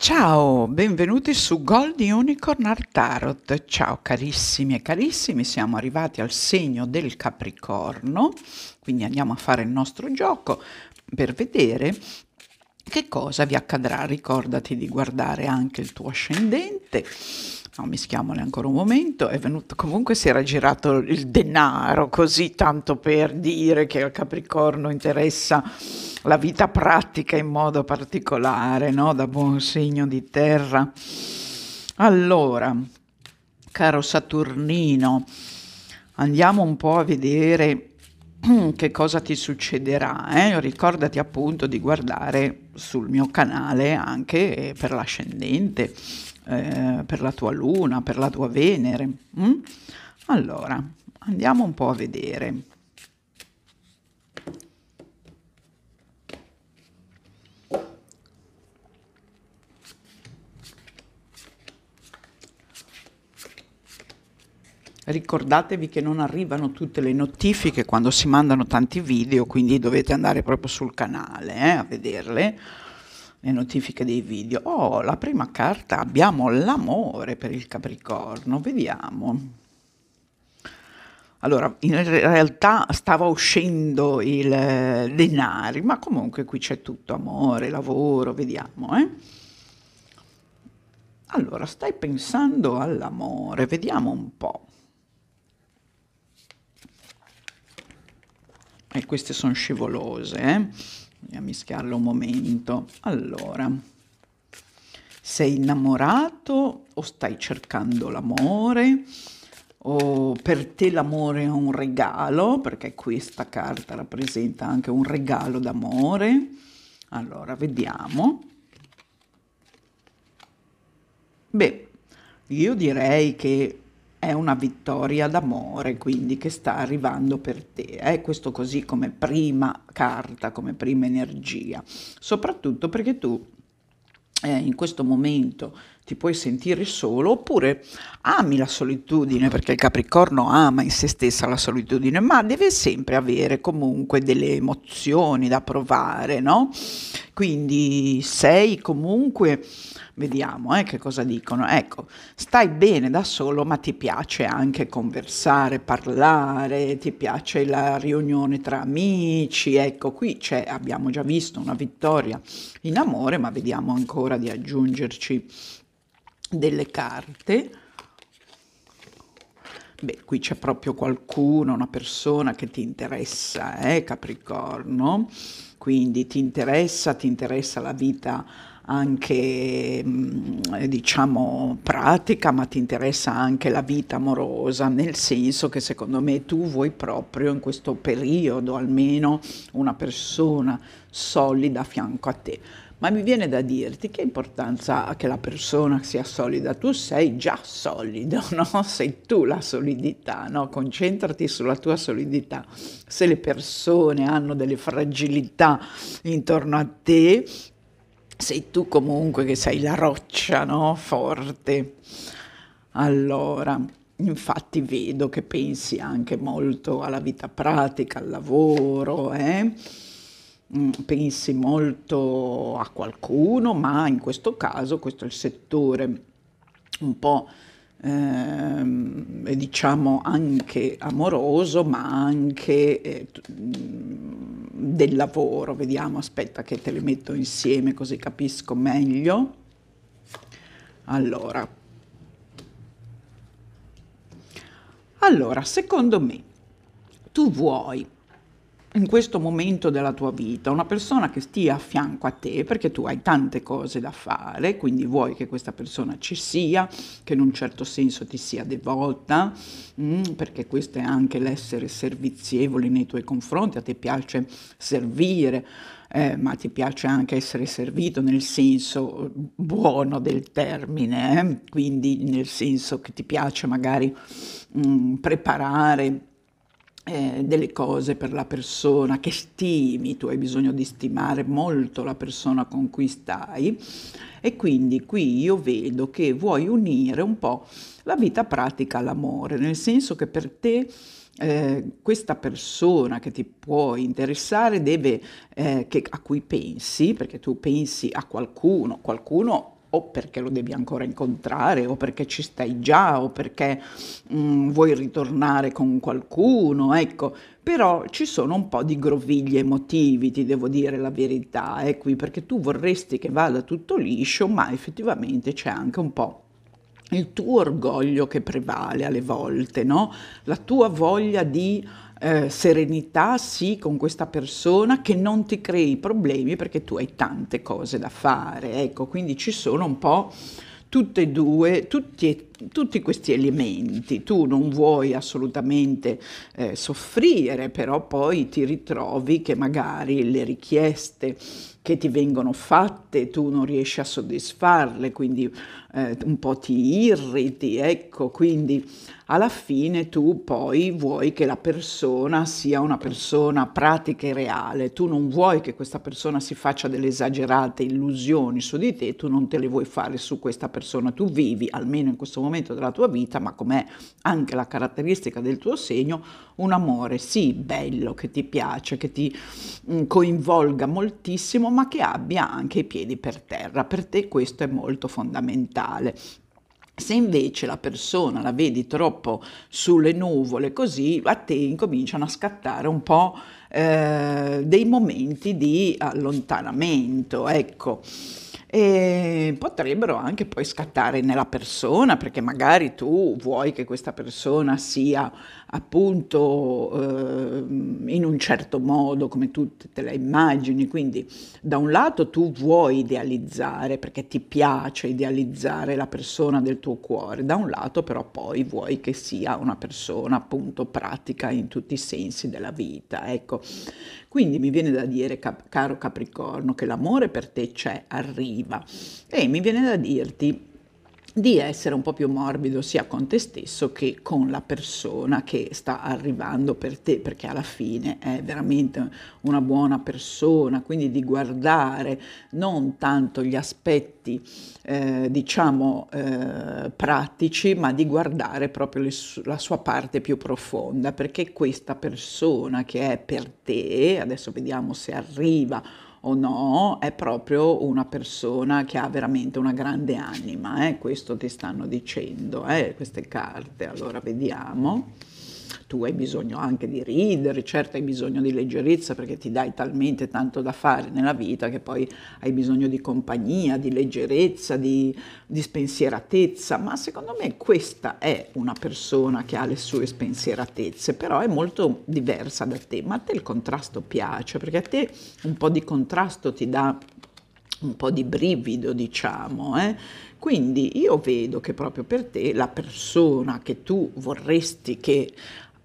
Ciao, benvenuti su Gold Unicorn Art Tarot. Ciao carissimi e carissimi, siamo arrivati al segno del Capricorno, quindi andiamo a fare il nostro gioco per vedere che cosa vi accadrà. Ricordati di guardare anche il tuo ascendente No, mischiamole ancora un momento, è venuto comunque si era girato il denaro così tanto per dire che al Capricorno interessa la vita pratica in modo particolare, no? da buon segno di terra. Allora, caro Saturnino, andiamo un po' a vedere che cosa ti succederà. Eh? Ricordati appunto di guardare sul mio canale anche per l'ascendente eh, per la tua luna, per la tua Venere. Mm? Allora, andiamo un po' a vedere. Ricordatevi che non arrivano tutte le notifiche quando si mandano tanti video, quindi dovete andare proprio sul canale eh, a vederle le notifiche dei video. Oh, la prima carta abbiamo l'amore per il Capricorno, vediamo. Allora, in realtà stava uscendo il eh, denari, ma comunque qui c'è tutto, amore, lavoro, vediamo. Eh? Allora, stai pensando all'amore, vediamo un po'. E eh, queste sono scivolose, eh? a mischiarlo un momento. Allora, sei innamorato o stai cercando l'amore? O per te l'amore è un regalo, perché questa carta rappresenta anche un regalo d'amore. Allora, vediamo. Beh, io direi che è una vittoria d'amore, quindi che sta arrivando per te. È eh? questo così come prima carta, come prima energia, soprattutto perché tu eh, in questo momento ti puoi sentire solo oppure ami la solitudine perché il Capricorno ama in se stessa la solitudine ma deve sempre avere comunque delle emozioni da provare no? Quindi sei comunque, vediamo eh, che cosa dicono. Ecco, stai bene da solo, ma ti piace anche conversare, parlare, ti piace la riunione tra amici. Ecco, qui abbiamo già visto una vittoria in amore, ma vediamo ancora di aggiungerci delle carte. Beh, qui c'è proprio qualcuno, una persona che ti interessa, eh, Capricorno, quindi ti interessa, ti interessa la vita anche mm, diciamo pratica, ma ti interessa anche la vita amorosa, nel senso che secondo me tu vuoi proprio in questo periodo almeno una persona solida a fianco a te ma mi viene da dirti che importanza ha che la persona sia solida, tu sei già solido, no? sei tu la solidità, no? concentrati sulla tua solidità. Se le persone hanno delle fragilità intorno a te, sei tu comunque che sei la roccia no? forte. Allora, infatti vedo che pensi anche molto alla vita pratica, al lavoro, eh? Mm, pensi molto a qualcuno, ma in questo caso questo è il settore un po' ehm, eh, diciamo anche amoroso, ma anche eh, mm, del lavoro. Vediamo, aspetta che te le metto insieme così capisco meglio. Allora, allora secondo me tu vuoi in questo momento della tua vita una persona che stia a fianco a te perché tu hai tante cose da fare, quindi vuoi che questa persona ci sia, che in un certo senso ti sia devota, mm, perché questo è anche l'essere servizievoli nei tuoi confronti, a te piace servire. Eh, ma ti piace anche essere servito nel senso buono del termine, eh? quindi nel senso che ti piace magari mh, mm, preparare eh, delle cose per la persona che stimi, tu hai bisogno di stimare molto la persona con cui stai e quindi qui io vedo che vuoi unire un po' la vita pratica all'amore, nel senso che per te eh, questa persona che ti può interessare deve, eh, che, a cui pensi, perché tu pensi a qualcuno, qualcuno o perché lo devi ancora incontrare, o perché ci stai già, o perché mh, mm, vuoi ritornare con qualcuno, ecco. Però ci sono un po' di groviglie emotivi, ti devo dire la verità, è eh, qui perché tu vorresti che vada tutto liscio, ma effettivamente c'è anche un po' il tuo orgoglio che prevale alle volte, no? La tua voglia di eh, serenità, sì, con questa persona, che non ti crei problemi perché tu hai tante cose da fare. Ecco, quindi ci sono un po' tutte e due, tutti, tutti questi elementi. Tu non vuoi assolutamente eh, soffrire, però poi ti ritrovi che magari le richieste che ti vengono fatte, tu non riesci a soddisfarle, quindi eh, un po' ti irriti, ecco, quindi alla fine tu poi vuoi che la persona sia una persona pratica e reale, tu non vuoi che questa persona si faccia delle esagerate illusioni su di te, tu non te le vuoi fare su questa persona, tu vivi almeno in questo momento della tua vita, ma com'è anche la caratteristica del tuo segno, un amore sì bello che ti piace, che ti mm, coinvolga moltissimo, ma che abbia anche i piedi per terra. Per te questo è molto fondamentale. Se invece la persona la vedi troppo sulle nuvole, così a te incominciano a scattare un po' eh, dei momenti di allontanamento, ecco. E potrebbero anche poi scattare nella persona, perché magari tu vuoi che questa persona sia appunto eh, in un certo modo come tu te la immagini, quindi da un lato tu vuoi idealizzare perché ti piace idealizzare la persona del tuo cuore, da un lato però poi vuoi che sia una persona appunto pratica in tutti i sensi della vita, ecco. Quindi mi viene da dire cap- caro Capricorno che l'amore per te c'è, arriva e mi viene da dirti di essere un po' più morbido sia con te stesso che con la persona che sta arrivando per te, perché alla fine è veramente una buona persona, quindi di guardare non tanto gli aspetti eh, diciamo eh, pratici, ma di guardare proprio le, la sua parte più profonda, perché questa persona che è per te, adesso vediamo se arriva o no, è proprio una persona che ha veramente una grande anima, eh? questo ti stanno dicendo eh? queste carte. Allora vediamo tu hai bisogno anche di ridere, certo hai bisogno di leggerezza perché ti dai talmente tanto da fare nella vita che poi hai bisogno di compagnia, di leggerezza, di, di spensieratezza, ma secondo me questa è una persona che ha le sue spensieratezze, però è molto diversa da te, ma a te il contrasto piace perché a te un po' di contrasto ti dà un po' di brivido, diciamo. Eh? Quindi io vedo che proprio per te la persona che tu vorresti che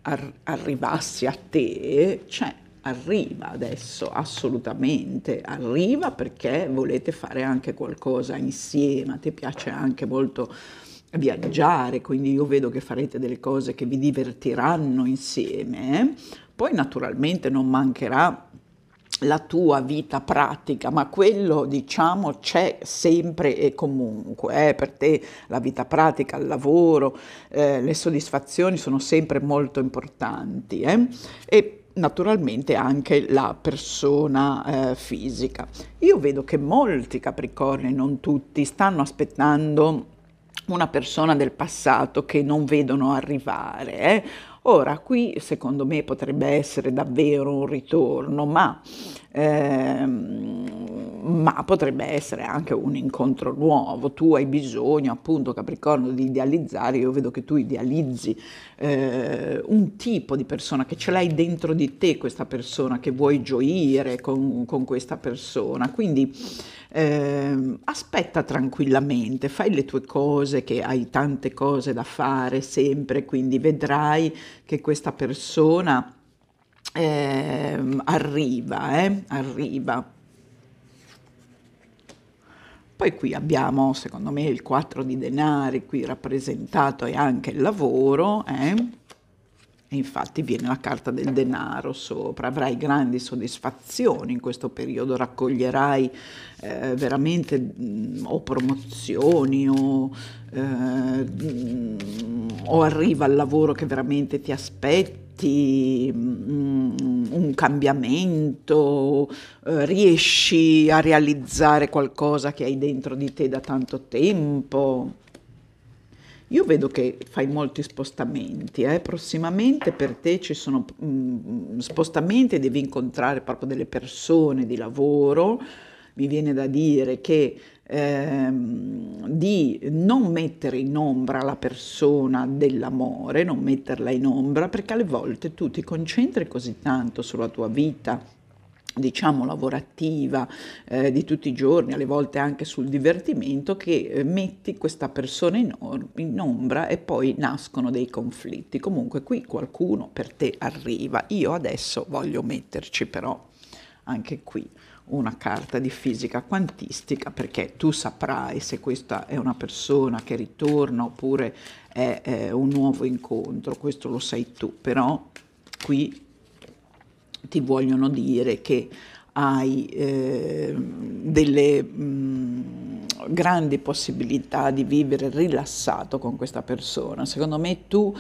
ar- arrivasse a te, cioè arriva adesso assolutamente, arriva perché volete fare anche qualcosa insieme, a te piace anche molto viaggiare, quindi io vedo che farete delle cose che vi divertiranno insieme, poi naturalmente non mancherà la tua vita pratica, ma quello diciamo c'è sempre e comunque, eh? per te la vita pratica, il lavoro, eh, le soddisfazioni sono sempre molto importanti eh? e naturalmente anche la persona eh, fisica. Io vedo che molti Capricorni, non tutti, stanno aspettando una persona del passato che non vedono arrivare eh, Ora, qui secondo me potrebbe essere davvero un ritorno, ma, ehm, ma potrebbe essere anche un incontro nuovo. Tu hai bisogno, appunto, Capricorno, di idealizzare. Io vedo che tu idealizzi eh, un tipo di persona, che ce l'hai dentro di te questa persona, che vuoi gioire con, con questa persona. Quindi eh, aspetta tranquillamente, fai le tue cose, che hai tante cose da fare sempre, quindi vedrai che questa persona eh, arriva, eh, arriva. Poi qui abbiamo, secondo me, il 4 di denari, qui rappresentato è anche il lavoro. Eh. E infatti viene la carta del denaro sopra, avrai grandi soddisfazioni in questo periodo, raccoglierai eh, veramente mh, mm, o promozioni o, eh, o arriva al lavoro che veramente ti aspetti mm, un cambiamento, eh, riesci a realizzare qualcosa che hai dentro di te da tanto tempo. Io vedo che fai molti spostamenti, eh? prossimamente per te ci sono mh, mm, spostamenti, devi incontrare proprio delle persone di lavoro, mi viene da dire che ehm, di non mettere in ombra la persona dell'amore, non metterla in ombra, perché alle volte tu ti concentri così tanto sulla tua vita diciamo lavorativa eh, di tutti i giorni, alle volte anche sul divertimento, che eh, metti questa persona in, or- in, ombra e poi nascono dei conflitti. Comunque qui qualcuno per te arriva. Io adesso voglio metterci però anche qui una carta di fisica quantistica perché tu saprai se questa è una persona che ritorna oppure è, è un nuovo incontro, questo lo sai tu, però qui ti vogliono dire che hai eh, delle mh, mm, grandi possibilità di vivere rilassato con questa persona. Secondo me tu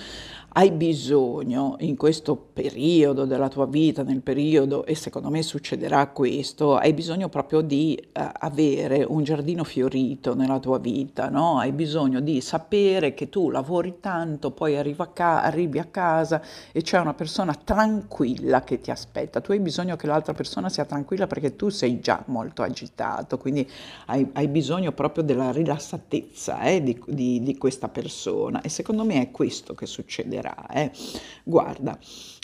hai bisogno in questo periodo della tua vita, nel periodo, e secondo me succederà questo, hai bisogno proprio di uh, avere un giardino fiorito nella tua vita, no? hai bisogno di sapere che tu lavori tanto, poi arrivi a, ca- arrivi a casa e c'è una persona tranquilla che ti aspetta, tu hai bisogno che l'altra persona sia tranquilla perché tu sei già molto agitato, quindi hai, hai bisogno proprio della rilassatezza eh, di, di, di questa persona e secondo me è questo che succederà succederà. Eh. Guarda,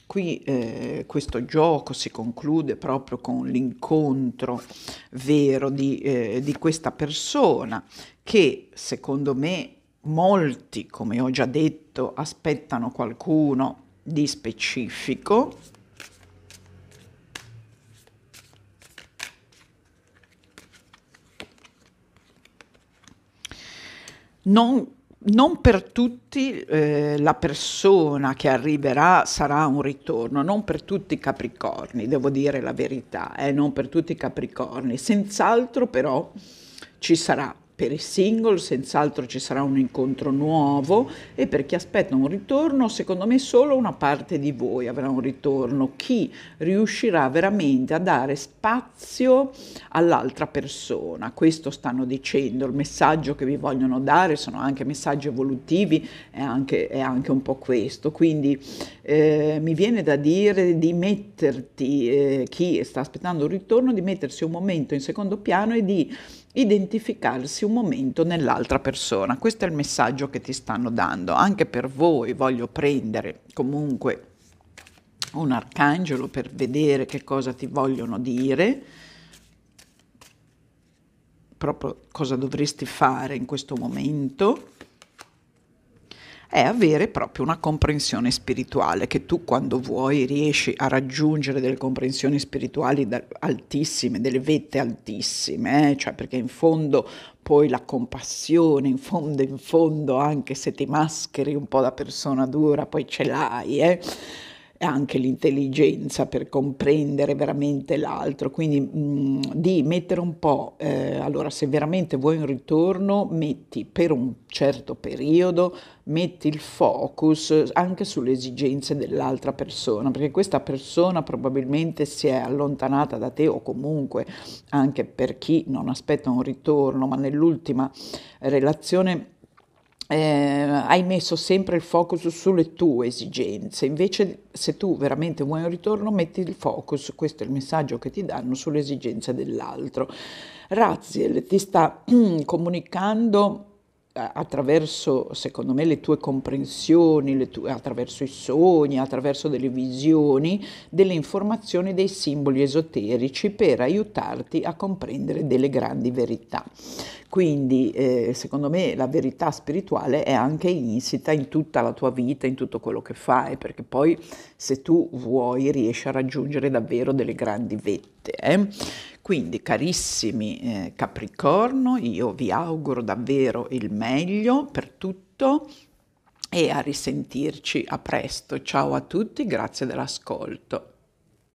qui eh, questo gioco si conclude proprio con l'incontro vero di, eh, di questa persona che secondo me molti, come ho già detto, aspettano qualcuno di specifico non non per tutti eh, la persona che arriverà sarà un ritorno, non per tutti i capricorni, devo dire la verità, eh, non per tutti i capricorni, senz'altro però ci sarà per i single senz'altro ci sarà un incontro nuovo e per chi aspetta un ritorno, secondo me solo una parte di voi avrà un ritorno, chi riuscirà veramente a dare spazio all'altra persona. Questo stanno dicendo, il messaggio che vi vogliono dare sono anche messaggi evolutivi, è anche, è anche un po' questo. Quindi eh, mi viene da dire di metterti, eh, chi sta aspettando un ritorno, di mettersi un momento in secondo piano e di identificarsi un momento nell'altra persona. Questo è il messaggio che ti stanno dando. Anche per voi voglio prendere comunque un arcangelo per vedere che cosa ti vogliono dire, proprio cosa dovresti fare in questo momento è avere proprio una comprensione spirituale, che tu quando vuoi riesci a raggiungere delle comprensioni spirituali altissime, delle vette altissime, eh? cioè perché in fondo poi la compassione, in fondo in fondo, anche se ti mascheri un po' da persona dura, poi ce l'hai. Eh? anche l'intelligenza per comprendere veramente l'altro, quindi mh, di mettere un po', eh, allora se veramente vuoi un ritorno, metti per un certo periodo, metti il focus eh, anche sulle esigenze dell'altra persona, perché questa persona probabilmente si è allontanata da te o comunque anche per chi non aspetta un ritorno, ma nell'ultima relazione eh, hai messo sempre il focus sulle tue esigenze, invece se tu veramente vuoi un ritorno metti il focus, questo è il messaggio che ti danno, sulle esigenze dell'altro. Raziel ti sta comunicando attraverso, secondo me, le tue comprensioni, le tue, attraverso i sogni, attraverso delle visioni, delle informazioni, dei simboli esoterici per aiutarti a comprendere delle grandi verità. Quindi, eh, secondo me, la verità spirituale è anche insita in tutta la tua vita, in tutto quello che fai, perché poi, se tu vuoi, riesci a raggiungere davvero delle grandi vette. Eh? Quindi carissimi eh, Capricorno, io vi auguro davvero il meglio per tutto e a risentirci a presto. Ciao a tutti, grazie dell'ascolto.